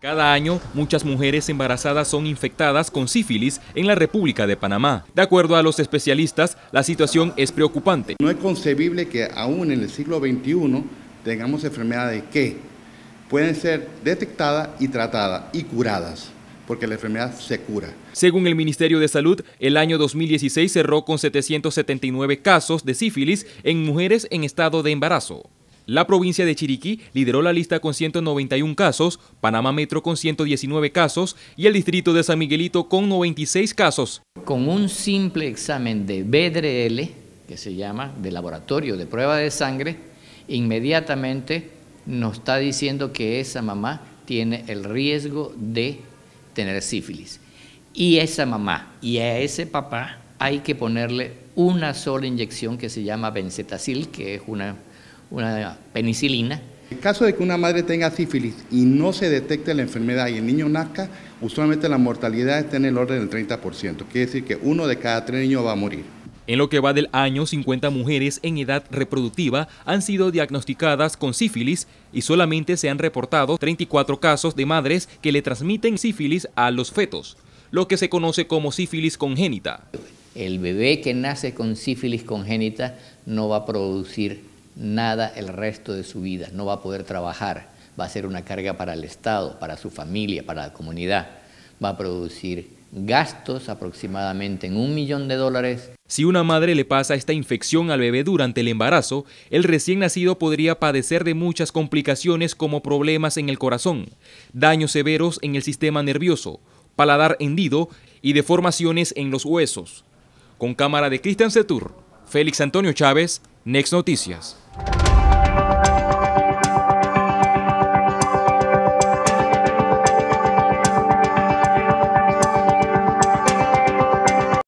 Cada año, muchas mujeres embarazadas son infectadas con sífilis en la República de Panamá. De acuerdo a los especialistas, la situación es preocupante. No es concebible que aún en el siglo XXI tengamos enfermedades que pueden ser detectadas y tratadas y curadas porque la enfermedad se cura. Según el Ministerio de Salud, el año 2016 cerró con 779 casos de sífilis en mujeres en estado de embarazo. La provincia de Chiriquí lideró la lista con 191 casos, Panamá Metro con 119 casos y el distrito de San Miguelito con 96 casos. Con un simple examen de BDRL, que se llama de laboratorio de prueba de sangre, inmediatamente nos está diciendo que esa mamá tiene el riesgo de tener sífilis. Y esa mamá y a ese papá hay que ponerle una sola inyección que se llama benzetacil, que es una una penicilina. En caso de que una madre tenga sífilis y no se detecte la enfermedad y el niño nazca, usualmente la mortalidad está en el orden del 30%, quiere decir que uno de cada tres niños va a morir. En lo que va del año, 50 mujeres en edad reproductiva han sido diagnosticadas con sífilis y solamente se han reportado 34 casos de madres que le transmiten sífilis a los fetos, lo que se conoce como sífilis congénita. El bebé que nace con sífilis congénita no va a producir nada el resto de su vida, no va a poder trabajar, va a ser una carga para el Estado, para su familia, para la comunidad, va a producir gastos aproximadamente en un millón de dólares. Si una madre le pasa esta infección al bebé durante el embarazo, el recién nacido podría padecer de muchas complicaciones como problemas en el corazón, daños severos en el sistema nervioso, paladar hendido y deformaciones en los huesos. Con cámara de Cristian Setur, Félix Antonio Chávez, Next Noticias.